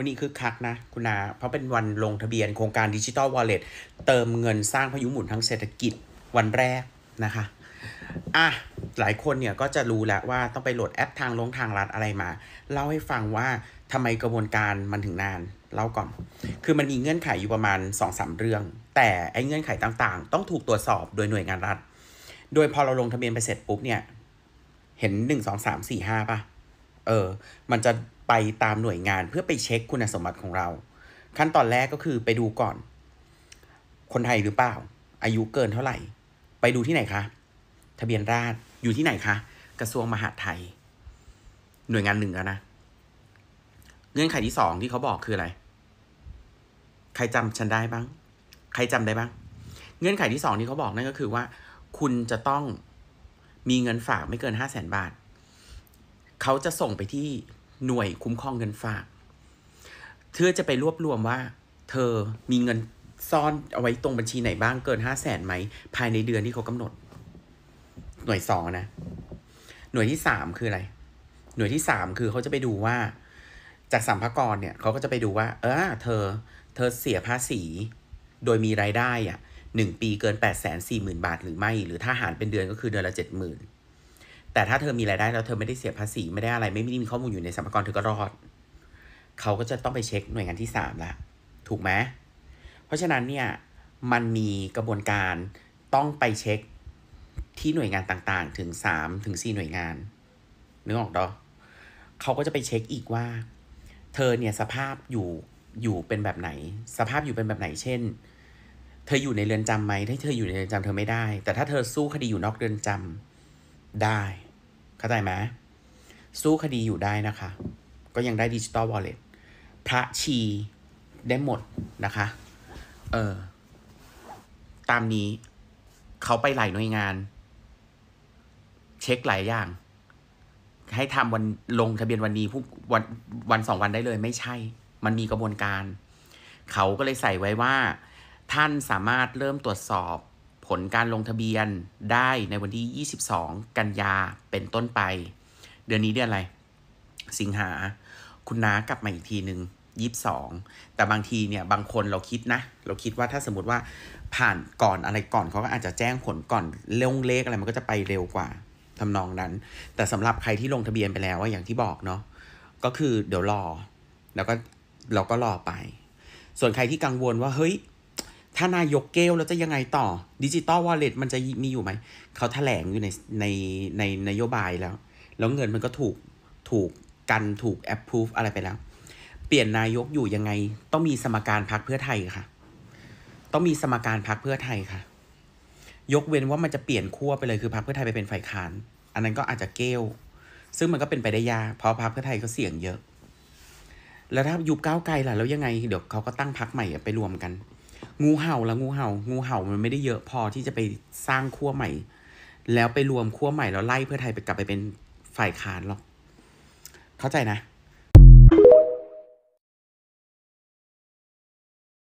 วันนี้คือคักนะ คุณนา เพราะเป็นวันลงทะเบียนโครงการดิจิตอลวอลเล็ตเติมเงินสร้างพายุหมุนทางเศรษฐกิจวันแรกนะคะอ่ะหลายคนเนี่ยก็จะรู้แล้วว่าต้องไปโหลดแอปทางลงทางรัฐอะไรมา เล่าให้ฟังว่าทำไมกระบวนการมันถึงนาน เล่าก่อน คือมันมีเงื่อนไขอยู่ประมาณ2อสเรื่อง แต่ไอ้เงื่อนไขต่างๆ ต้องถูกตรวจสอบโดยหน่วยงานรัฐ โดยพอเราลงทะเบียนไปเสร็จปุ๊บเนี่ยเห็น 1 2 3 4 5ป่ะเออมันจะไปตามหน่วยงานเพื่อไปเช็คคุณสมบัติของเรา ขั้นตอนแรกก็คือไปดูก่อน คนไทยหรือเปล่า อายุเกินเท่าไหร่ ไปดูที่ไหนคะ ทะเบียนราษฎรอยู่ที่ไหนคะ กระทรวงมหาดไทย หน่วยงานหนึ่งแล้วนะเงื่อนไขที่สองที่เขาบอกคืออะไร ใครจำฉันได้บ้าง ใครจำได้บ้าง เงื่อนไขที่สองที่เขาบอกนั่นก็คือว่า คุณจะต้องมีเงินฝากไม่เกินห้าแสนบาท เขาจะส่งไปที่หน่วยคุ้มครอง เงินฝาก เธอจะไปรวบรวมว่า เธอมีเงินซ่อนเอาไว้ตรงบัญชีไหนบ้างเกินห้าแสนไหมภายในเดือนที่เขากำหนด หน่วยสองนะ หน่วยที่สามคืออะไร หน่วยที่สามคือเขาจะไปดูว่า จากสัมภากรเนี่ยเขาก็จะไปดูว่า เออ เธอเธอเสียภาษีโดยมีรายได้ อ่ะหนึ่งปีเกินแปดแสนสี่หมื่นบาทหรือไม่หรือถ้าหารเป็นเดือนก็คือเดือนละเจ็ดหมื่นแต่ถ้าเธอมีรายได้แล้วเธอไม่ได้เสียภาษีไม่ได้อะไร ไม่ได้มีข้อมูลอยู่ในสมรพากรเธอก็รอด เขาก็จะต้องไปเช็คหน่วยงานที่สามละถูกไหม เพราะฉะนั้นเนี่ย มันมีกระบวนการต้องไปเช็คที่หน่วยงานต่างๆ ถึงสามถึงสี่หน่วยงานนึกออกดอเขาก็จะไปเช็คอีกว่า เธอเนี่ยสภาพอยู่อยู่เป็นแบบไหน สภาพอยู่เป็นแบบไหน เช่น เธออยู่ในเรือนจำไหมถ้าเธออยู่ในเรือนจำเธอไม่ได้ แต่ถ้าเธอสู้คดีอยู่นอกเรือนจำได้เข้าใจไหมสู้คดีอยู่ได้นะคะ ก็ยังได้ดิจิตอลวอลเล็ตพระชีได้หมดนะคะ เออ ตามนี้ เขาไปหลายหน่วยงาน เช็คหลายอย่าง ให้ทำวันลงทะเบียนวันนี้ผู้วันวันสองวันได้เลย ไม่ใช่ มันมีกระบวนการ เขาก็เลยใส่ไว้ว่า ท่านสามารถเริ่มตรวจสอบผลการลงทะเบียนได้ในวันที่ 22 กันยาเป็นต้นไป เดือนนี้เดือนอะไรสิงหาคุณน้ากลับมาอีกทีหนึ่งยี่สองแต่บางทีเนี่ยบางคนเราคิดนะเราคิดว่าถ้าสมมติว่าผ่านก่อนอะไรก่อนเขาก็อาจจะแจ้งผลก่อนเลื่องเลขอะไรมันก็จะไปเร็วกว่าทำนองนั้น แต่สำหรับใครที่ลงทะเบียนไปแล้วอย่างที่บอกเนาะก็คือเดี๋ยวรอแล้วก็เราก็รอไป ส่วนใครที่กังวลว่าเฮ้ยถ้านายกเกลแล้วจะยังไงต่อดิจิตอลวอลเล็ตมันจะมีอยู่ไหม เขาถแถลงอยู่ในในในนโยบายแล้วแล้วเงินมันก็ถูกถูกกันถูกแอปพูฟอะไรไปแล้ว เปลี่ยนนายกอยู่ยังไง ต้องมีสมการพักเพื่อไทยค่ะ ต้องมีสมการพักเพื่อไทยค่ะ ยกเว้นว่ามันจะเปลี่ยนขั้วไปเลยคือพักเพื่อไทยไปเป็นฝ่ายค้าน อันนั้นก็อาจจะเกลซึ่งมันก็เป็นไปได้ยากเพราะพักเพื่อไทยก็เสี่ยงเยอะ แล้วถ้ายุบก้าวไกลล่ะแล้วยังไงเดี๋ยวเขาก็ตั้งพักใหม่ไปรวมกันงูเห่าละงูเห่า งูเห่ามันไม่ได้เยอะพอที่จะไปสร้างขั้วใหม่ แล้วไปรวมขั้วใหม่แล้วไล่เพื่อไทยไปกลับไปเป็นฝ่ายค้านหรอก เข้าใจนะ